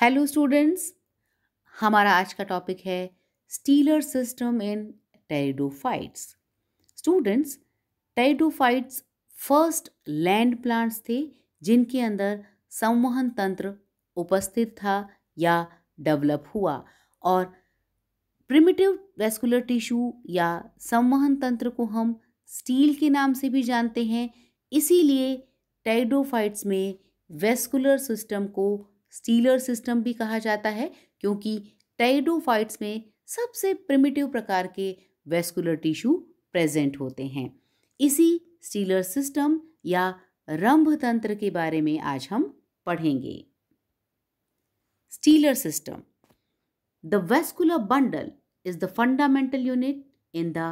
Hello students हमारा आज का टॉपिक है stelar system in pteridophytes students pteridophytes first land plants थे जिनके अंदर संवहन तंत्र उपस्थित था या डेवलप हुआ और प्रिमिटिव वेस्कुलर टिश्यू या संवहन तंत्र को हम स्टील के नाम से भी जानते हैं इसीलिए टेरिडोफाइट्स में वेस्कुलर सिस्टम को स्टीलर सिस्टम भी कहा जाता है क्योंकि टाइडोफाइट्स में सबसे प्रिमिटिव प्रकार के वेस्कुलर टिश्यू प्रेजेंट होते हैं इसी स्टीलर सिस्टम या रंभ तंत्र के बारे में आज हम पढ़ेंगे stelar system the vascular bundle is the fundamental unit in the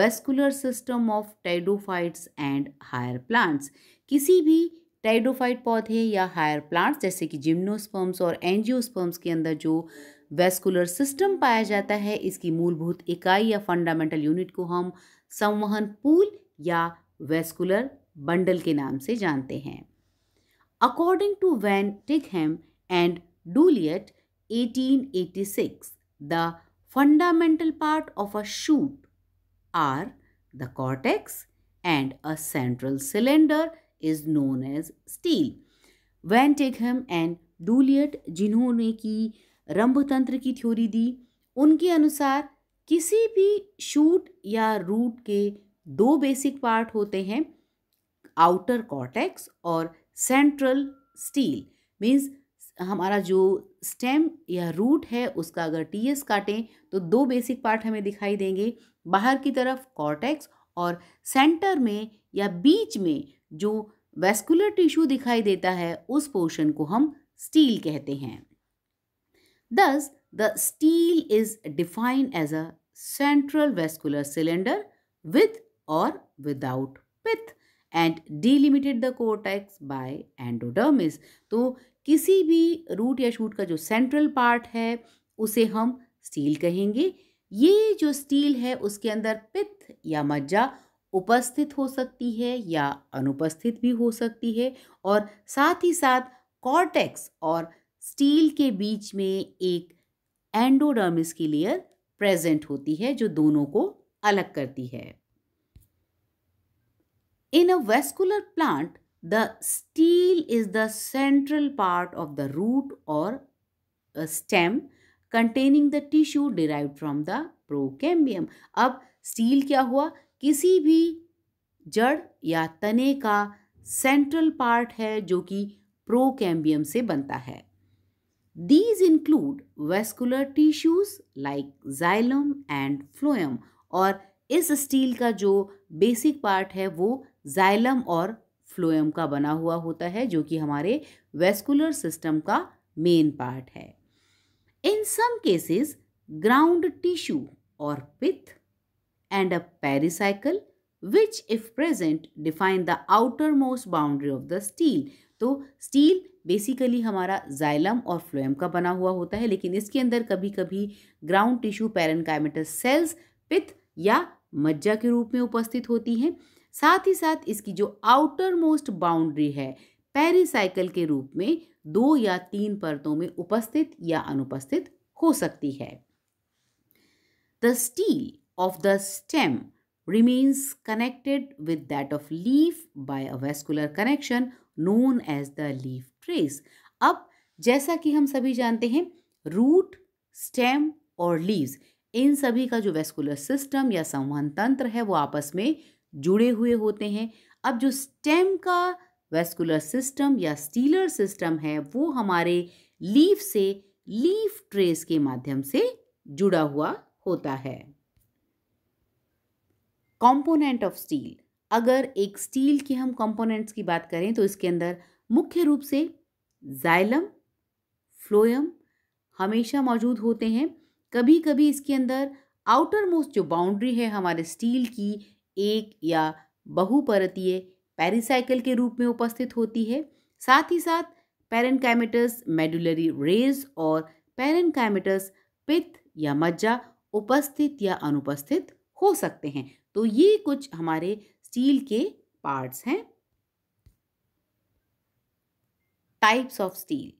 vascular system of tidophytes and higher plants किसी भी टाइडोफाइट पौधे या हायर प्लांट्स जैसे कि जिम्नोस्पर्म्स और एंजियोस्पर्म्स के अंदर जो वेस्कुलर सिस्टम पाया जाता है इसकी मूलभूत इकाई या फंडामेंटल यूनिट को हम संवहन पूल या वेस्कुलर बंडल के नाम से जानते हैं according to van Tieghem and Douliot 1886 the fundamental part of a shoot are the cortex and a central cylinder is known as stele van Tieghem and Douliot जिन्होंने की रंभतंत्र की थ्योरी दी उनके अनुसार किसी भी शूट या रूट के दो बेसिक पार्ट होते हैं आउटर कॉटेक्स और सेंट्रल स्टील मीन्स हमारा जो स्टेम या रूट है उसका अगर टी एस काटें तो दो बेसिक पार्ट हमें दिखाई देंगे बाहर की तरफ कॉटेक्स और सेंटर में या बीच में जो वेस्कुलर टिश्यू दिखाई देता है उस पोर्शन को हम स्टील कहते हैं दस the stele is defined as a central vascular cylinder with or without pith and delimited the cortex by endodermis तो किसी भी रूट या शूट का जो सेंट्रल पार्ट है उसे हम स्टील कहेंगे ये जो स्टील है उसके अंदर पिथ या मज्जा उपस्थित हो सकती है या अनुपस्थित भी हो सकती है और साथ ही साथ कॉर्टेक्स और स्टील के बीच में एक एंडोडर्मिस की लेयर प्रेजेंट होती है जो दोनों को अलग करती है in a vascular plant the stele is the central part of the root or stem containing the tissue derive from the procambium अब स्टील क्या हुआ किसी भी जड़ या तने का सेंट्रल पार्ट है जो कि प्रोकैम्बियम से बनता है these include vascular tissues like xylem and phloem और इस स्टील का जो बेसिक पार्ट है वो जाइलम और फ्लोएम का बना हुआ होता है जो कि हमारे वेस्कुलर सिस्टम का मेन पार्ट है in some cases ground tissue or pith and a pericycle which if present define the outermost boundary of the steel तो स्टील बेसिकली हमारा जाइलम और फ्लोएम का बना हुआ होता है लेकिन इसके अंदर कभी कभी ग्राउंड टिश्यू पैरनकाइमेटस सेल्स पित्त या मज्जा के रूप में उपस्थित होती हैं साथ ही साथ इसकी जो आउटर मोस्ट बाउंड्री है पेरिसाइकिल के रूप में दो या तीन परतों में उपस्थित या अनुपस्थित हो सकती है the stele of the stem remains connected with that of leaf by a vascular connection known as the leaf trace. अब जैसा कि हम सभी जानते हैं रूट स्टेम और leaves इन सभी का जो वेस्कुलर सिस्टम या संवहन तंत्र है वो आपस में जुड़े हुए होते हैं अब जो स्टेम का वेस्कुलर सिस्टम या स्टीलर सिस्टम है वो हमारे लीफ से लीफ ट्रेस के माध्यम से जुड़ा हुआ होता है कॉम्पोनेंट ऑफ स्टील अगर एक स्टील की हम कंपोनेंट्स की बात करें तो इसके अंदर मुख्य रूप से जाइलम फ्लोयम हमेशा मौजूद होते हैं कभी कभी इसके अंदर आउटर मोस्ट जो बाउंड्री है हमारे स्टील की एक या बहुपरतीय पेरिसाइकिल के रूप में उपस्थित होती है साथ ही साथ पेरेंकाइमेटस मेडुलरी रेज और पेरेंकाइमेटस पित्त या मज्जा उपस्थित या अनुपस्थित हो सकते हैं तो ये कुछ हमारे स्टील के पार्ट्स हैं टाइप्स ऑफ स्टील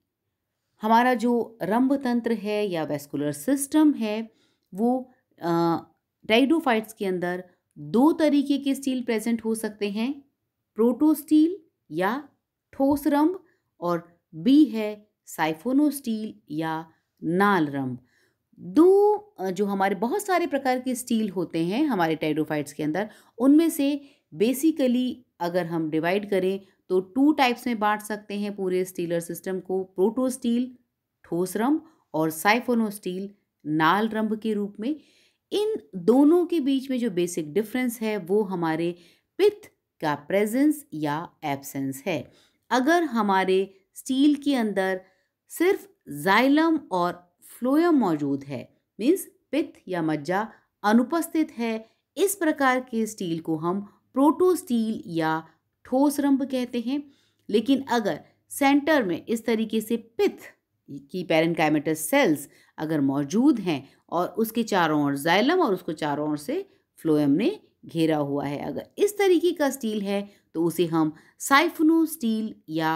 हमारा जो रंभ तंत्र है या वेस्कुलर सिस्टम है वो डाइडोफाइट्स के अंदर दो तरीके के स्टील प्रेजेंट हो सकते हैं प्रोटोस्टील या ठोस रंभ और बी है साइफोनोस्टील या नाल रंभ दो जो हमारे बहुत सारे प्रकार के स्टील होते हैं हमारे टाइडोफाइट्स के अंदर उनमें से बेसिकली अगर हम डिवाइड करें तो टू टाइप्स में बांट सकते हैं पूरे स्टीलर सिस्टम को प्रोटोस्टील रंब और साइफोनो स्टील नाल रंब के रूप में इन दोनों के बीच में जो बेसिक डिफरेंस है वो हमारे पिथ का प्रेजेंस या एब्सेंस है अगर हमारे स्टील के अंदर सिर्फ जाइलम और फ्लोयम मौजूद है मीन्स पित्त या मज्जा अनुपस्थित है इस प्रकार के स्टील को हम प्रोटो स्टील या ठोस रंभ कहते हैं लेकिन अगर सेंटर में इस तरीके से पित्त की पैरेंकाइमेटस सेल्स अगर मौजूद हैं और उसके चारों ओर जाइलम और उसको चारों ओर से फ्लोएम ने घेरा हुआ है अगर इस तरीके का स्टील है तो उसे हम साइफनो स्टील या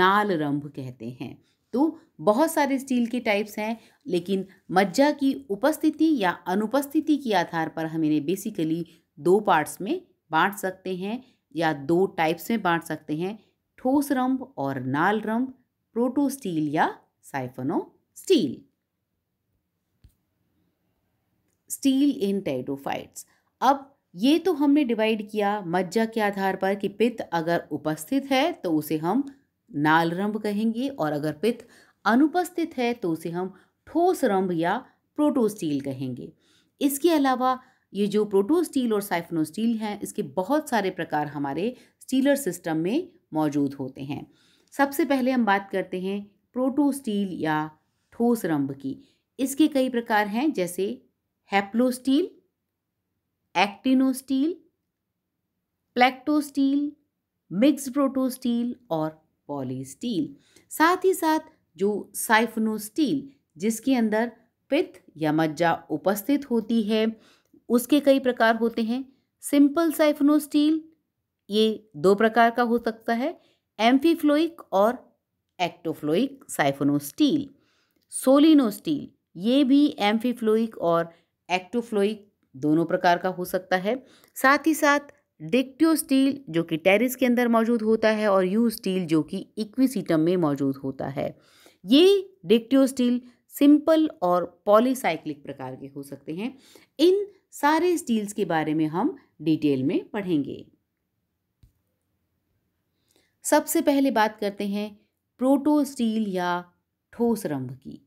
नाल रंभ कहते हैं तो बहुत सारे स्टील के टाइप्स हैं लेकिन मज्जा की उपस्थिति या अनुपस्थिति के आधार पर हम इन्हें बेसिकली दो पार्ट्स में बांट सकते हैं या दो टाइप्स में बांट सकते हैं ठोस रंभ और नाल रंभ प्रोटो स्टील या साइफनो स्टील स्टील इन टाइटोफाइट्स अब ये तो हमने डिवाइड किया मज्जा के आधार पर कि पित्त अगर उपस्थित है तो उसे हम रंभ कहेंगे और अगर पित्त अनुपस्थित है तो उसे हम ठोस रंभ या प्रोटोस्टील कहेंगे इसके अलावा ये जो प्रोटोस्टील और साइफनोस्टील हैं इसके बहुत सारे प्रकार हमारे स्टीलर सिस्टम में मौजूद होते हैं सबसे पहले हम बात करते हैं प्रोटोस्टील या ठोस रंभ की इसके कई प्रकार हैं जैसे हैप्लोस्टील एक्टिनोस्टील प्लेक्टोस्टील मिक्स प्रोटोस्टील और पॉलीस्टील साथ ही साथ जो साइफनोस्टील जिसके अंदर पित्त या मज्जा उपस्थित होती है उसके कई प्रकार होते हैं सिंपल साइफनोस्टील ये दो प्रकार का हो सकता है एम्फीफ्लोइक और एक्टोफ्लोइक साइफोनोस्टील सोलिनोस्टील ये भी एम्फीफ्लोइक और एक्टोफ्लोइक दोनों प्रकार का हो सकता है साथ ही साथ डिक्टोस्टील जो कि टेरिस के अंदर मौजूद होता है और यू स्टील जो कि इक्विसीटम में मौजूद होता है ये डिक्टियोस्टील सिंपल और पॉलीसाइक्लिक प्रकार के हो सकते हैं इन सारे स्टील्स के बारे में हम डिटेल में पढ़ेंगे सबसे पहले बात करते हैं प्रोटोस्टील या ठोस रंभ की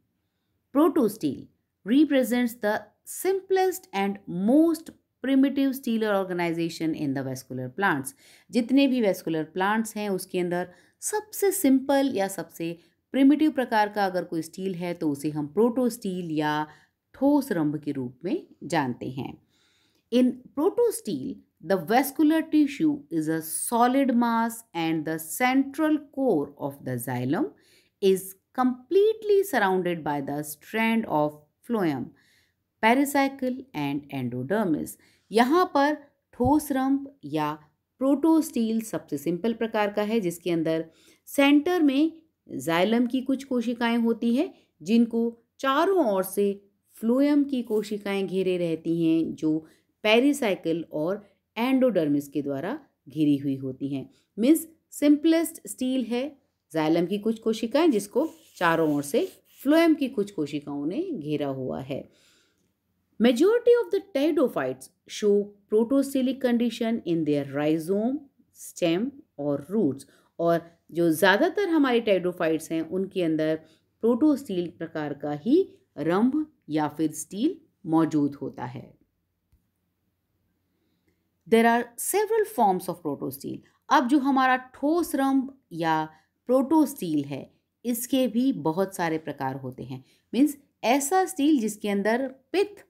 protostele represents the simplest and most primitive stelar organisation in the vascular plants जितने भी वेस्कुलर प्लांट्स हैं उसके अंदर सबसे सिंपल या सबसे प्रिमिटिव प्रकार का अगर कोई स्टील है तो उसे हम प्रोटो स्टील या ठोस रंभ के रूप में जानते हैं in protostele the vascular tissue is a solid mass and the central core of the xylem is completely surrounded by the strand of phloem pericycle and endodermis यहाँ पर ठोस रंभ या प्रोटोस्टील सबसे सिंपल प्रकार का है जिसके अंदर सेंटर में जाइलम की कुछ कोशिकाएं होती हैं जिनको चारों ओर से फ्लोएम की कोशिकाएं घेरे रहती हैं जो पेरिसाइकिल और एंडोडर्मिस के द्वारा घिरी हुई होती हैं मीन्स सिंपलेस्ट स्टील है जाइलम की कुछ कोशिकाएं जिसको चारों ओर से फ्लोएम की कुछ कोशिकाओं ने घेरा हुआ है majority of the pteridophytes show protostelic condition in their rhizome stem और रूट्स और जो ज़्यादातर हमारे टाइडोफाइट्स हैं उनके अंदर प्रोटोस्टील प्रकार का ही रंभ या फिर स्टील मौजूद होता है there are several forms of protostele अब जो हमारा ठोस रंभ या प्रोटोस्टील है इसके भी बहुत सारे प्रकार होते हैं मीन्स ऐसा स्टील जिसके अंदर पित्त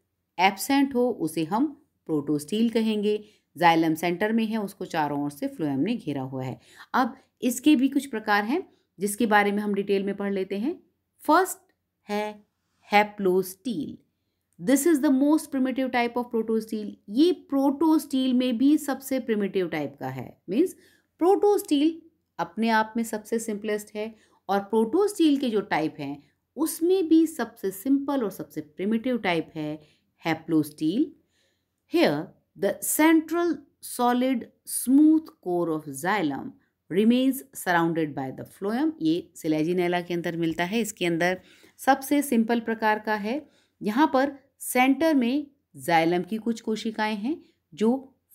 एबसेंट हो उसे हम प्रोटोस्टील कहेंगे जाइलम सेंटर में है उसको चारों ओर से फ्लोएम ने घेरा हुआ है अब इसके भी कुछ प्रकार हैं जिसके बारे में हम डिटेल में पढ़ लेते हैं फर्स्ट है haplostele this is the most primitive type of protostele ये प्रोटोस्टील में भी सबसे प्रिमेटिव टाइप का है मीन्स प्रोटोस्टील अपने आप में सबसे सिंपलेस्ट है और प्रोटोस्टील के जो टाइप हैं उसमें भी सबसे सिंपल और सबसे प्रिमेटिव टाइप है haplostele here The central solid smooth core of xylem remains surrounded by the phloem. ये सिलेजिनेला के अंदर मिलता है इसके अंदर सबसे सिंपल प्रकार का है यहाँ पर सेंटर में जाइलम की कुछ कोशिकाएं हैं जो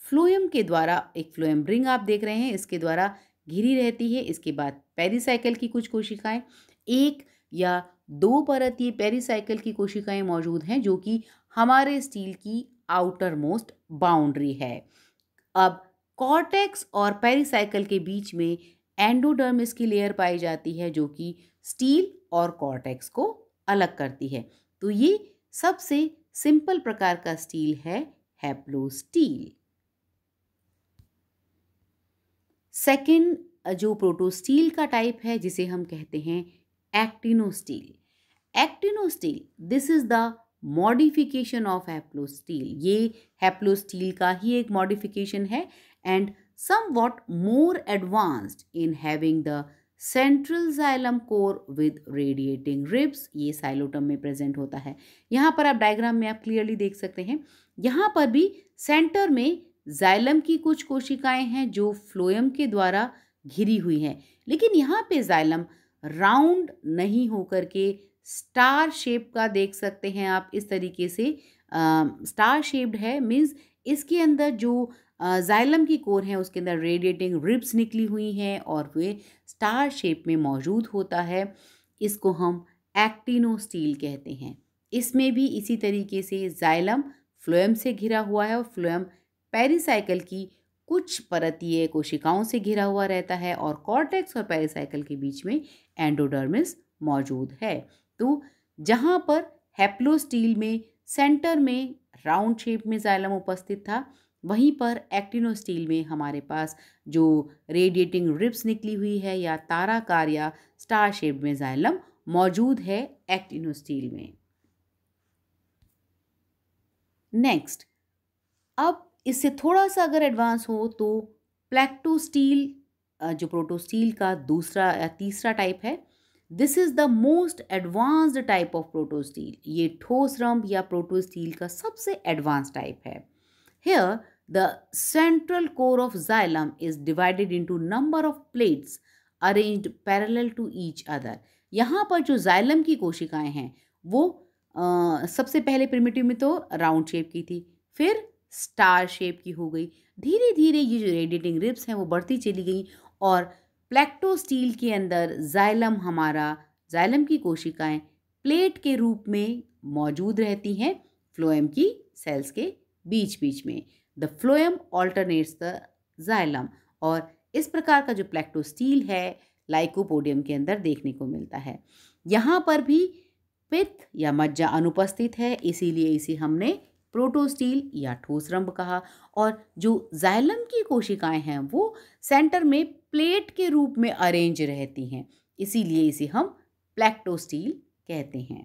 फ्लोएम के द्वारा एक फ्लोएम रिंग आप देख रहे हैं इसके द्वारा घिरी रहती है इसके बाद पेरीसाइकिल की कुछ कोशिकाएं एक या दो परत ये पेरीसाइकिल की कोशिकाएं मौजूद हैं जो कि हमारे स्टील की आउटर मोस्ट बाउंड्री है अब कॉर्टेक्स और पेरिसाइकल के बीच में एंडोडर्मिस की लेयर पाई जाती है जो कि स्टील और कॉर्टेक्स को अलग करती है तो ये सबसे सिंपल प्रकार का स्टील है हैप्लो स्टील सेकेंड जो प्रोटोस्टील का टाइप है जिसे हम कहते हैं actinostele actinostele this is the modification of haplostele ये हैप्लोस्टील का ही एक मॉडिफिकेशन है and somewhat more advanced in having the central xylem core with radiating ribs ये साइलोटम में प्रेजेंट होता है यहाँ पर आप डायग्राम में आप क्लियरली देख सकते हैं यहाँ पर भी सेंटर में जाइलम की कुछ कोशिकाएं हैं जो फ्लोएम के द्वारा घिरी हुई हैं लेकिन यहाँ पे जाइलम राउंड नहीं होकर के स्टार शेप का देख सकते हैं आप इस तरीके से आ, स्टार शेप्ड है मीन्स इसके अंदर जो जाइलम की कोर है उसके अंदर रेडिएटिंग रिब्स निकली हुई हैं और वे स्टार शेप में मौजूद होता है इसको हम एक्टिनो स्टील कहते हैं इसमें भी इसी तरीके से जाइलम फ्लोएम से घिरा हुआ है और फ्लोएम पेरिसाइकिल की कुछ परतीय कोशिकाओं से घिरा हुआ रहता है और कॉर्टेक्स और पेरिसाइकिल के बीच में एंडोडर्मिस मौजूद है तो जहाँ पर हैप्लोस्टील में सेंटर में राउंड शेप में जाइलम उपस्थित था वहीं पर एक्टिनोस्टील में हमारे पास जो रेडिएटिंग रिब्स निकली हुई है या ताराकार या स्टार शेप में जाइलम मौजूद है एक्टिनोस्टील में नेक्स्ट अब इससे थोड़ा सा अगर एडवांस हो तो प्लेक्टोस्टील जो प्रोटोस्टील का दूसरा या तीसरा टाइप है this is the most advanced type of protostele ये ठोस रंब या प्रोटोस्टील का सबसे एडवांस टाइप है here the central core of xylem is divided into number of plates arrange parallel to each other यहाँ पर जो जाइलम की कोशिकाएं हैं वो आ, सबसे पहले प्रिमिटिव में तो राउंड शेप की थी फिर स्टार शेप की हो गई धीरे धीरे ये जो रेडिएटिंग रिब्स हैं वो बढ़ती चली गई और प्लेक्टो स्टील के अंदर जाइलम हमारा जाइलम की कोशिकाएं प्लेट के रूप में मौजूद रहती हैं फ्लोएम की सेल्स के बीच बीच में the phloem alternates the xylem और इस प्रकार का जो प्लेक्टोस्टील है लाइकोपोडियम के अंदर देखने को मिलता है यहाँ पर भी पित्त या मज्जा अनुपस्थित है इसीलिए इसे हमने प्रोटोस्टील या ठोस रंभ कहा और जो जाइलम की कोशिकाएं हैं वो सेंटर में प्लेट के रूप में अरेंज रहती हैं इसीलिए इसे हम प्लेक्टोस्टील कहते हैं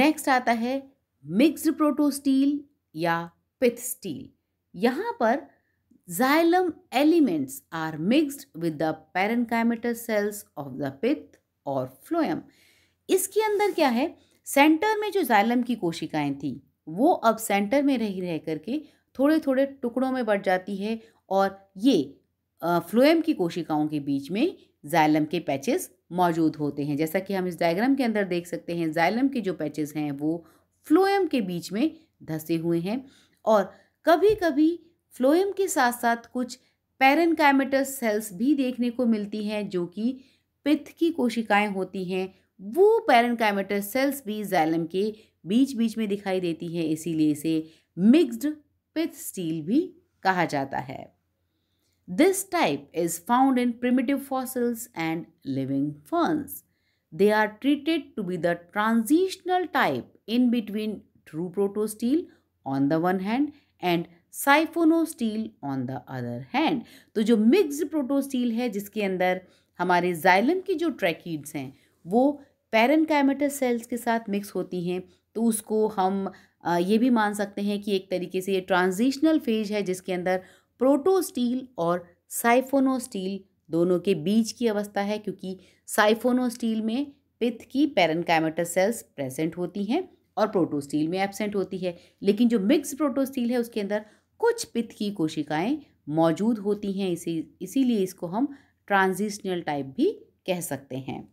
नेक्स्ट आता है मिक्स्ड प्रोटोस्टील या पिथ स्टील यहाँ पर xylem elements are mixed with the parenchymatous cells of the pith और फ्लोएम इसके अंदर क्या है सेंटर में जो जाइलम की कोशिकाएं थी वो अब सेंटर में रह रह करके थोड़े थोड़े टुकड़ों में बढ़ जाती है और ये फ्लोएम की कोशिकाओं के बीच में जाइलम के पैचेस मौजूद होते हैं जैसा कि हम इस डायग्राम के अंदर देख सकते हैं जाइलम के जो पैचेस हैं वो फ्लोएम के बीच में धसे हुए हैं और कभी कभी फ्लोएम के साथ साथ कुछ पैरनकाइमेटस सेल्स भी देखने को मिलती हैं जो कि पित्त की कोशिकाएं होती हैं वो पैरेंकाइमेटर सेल्स भी जैलम के बीच बीच में दिखाई देती हैं इसीलिए इसे मिक्स्ड पिथ स्टील भी कहा जाता है this type is found in primitive fossils and living ferns treated to be the transitional type in between true protostele on the one hand and siphonostele on the other hand तो जो mixed protostele है जिसके अंदर हमारे xylem की जो tracheids हैं वो पैरनकाइमेटस सेल्स के साथ मिक्स होती हैं तो उसको हम ये भी मान सकते हैं कि एक तरीके से ये ट्रांजिशनल फेज है जिसके अंदर प्रोटोस्टील और साइफोनोस्टील दोनों के बीच की अवस्था है क्योंकि साइफोनोस्टील में पित्त की पैरनकाइमेटस सेल्स प्रेजेंट होती हैं और प्रोटोस्टील में एबसेंट होती है लेकिन जो मिक्स प्रोटोस्टील है उसके अंदर कुछ पित्त की कोशिकाएँ मौजूद होती हैं इसी इसीलिए इसको हम ट्रांजिशनल टाइप भी कह सकते हैं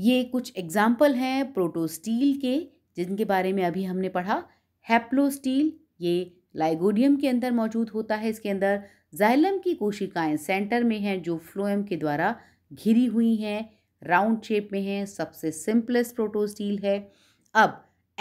ये कुछ एग्जाम्पल हैं प्रोटोस्टील के जिनके बारे में अभी हमने पढ़ा हैप्लोस्टील ये लाइगोडियम के अंदर मौजूद होता है इसके अंदर जाइलम की कोशिकाएं सेंटर में हैं जो फ्लोएम के द्वारा घिरी हुई हैं राउंड शेप में हैं सबसे सिंपलेस्ट प्रोटोस्टील है अब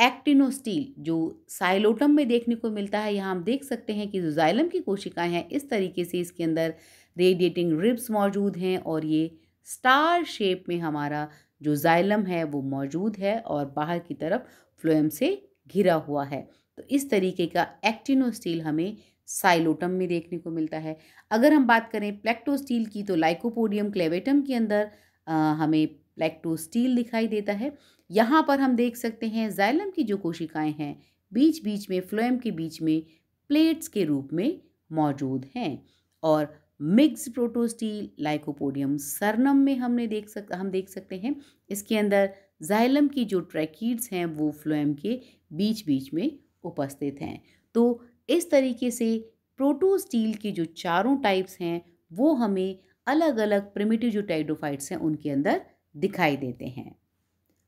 एक्टिनोस्टील जो साइलोटम में देखने को मिलता है यहाँ हम देख सकते हैं कि जो जाइलम की कोशिकाएं हैं इस तरीके से इसके अंदर रेडिएटिंग रिब्स मौजूद हैं और ये स्टार शेप में हमारा जो जाइलम है वो मौजूद है और बाहर की तरफ फ्लोएम से घिरा हुआ है तो इस तरीके का एक्टिनोस्टील हमें साइलोटम में देखने को मिलता है अगर हम बात करें प्लेक्टोस्टील की तो लाइकोपोडियम क्लेवेटम के अंदर आ, हमें प्लेक्टोस्टील दिखाई देता है यहाँ पर हम देख सकते हैं जाइलम की जो कोशिकाएं हैं बीच बीच में फ्लोएम के बीच में प्लेट्स के रूप में मौजूद हैं और मिक्स प्रोटोस्टील लाइकोपोडियम सरनम में हमने देख सक हम देख सकते हैं इसके अंदर जाइलम की जो ट्रैकीड्स हैं वो फ्लोएम के बीच बीच में उपस्थित हैं तो इस तरीके से प्रोटोस्टील के जो चारों टाइप्स हैं वो हमें अलग अलग प्रिमिटिव जो टाइडोफाइट्स हैं उनके अंदर दिखाई देते हैं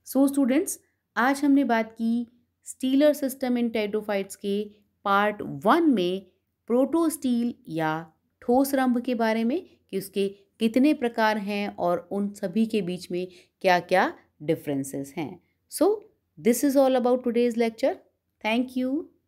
सो so, स्टूडेंट्स आज हमने बात की स्टीलर सिस्टम इन टाइडोफाइट्स के पार्ट वन में प्रोटोस्टील या ठोस रंभ के बारे में कि उसके कितने प्रकार हैं और उन सभी के बीच में क्या क्या डिफरेंसेस हैं so this is all about today's lecture thank you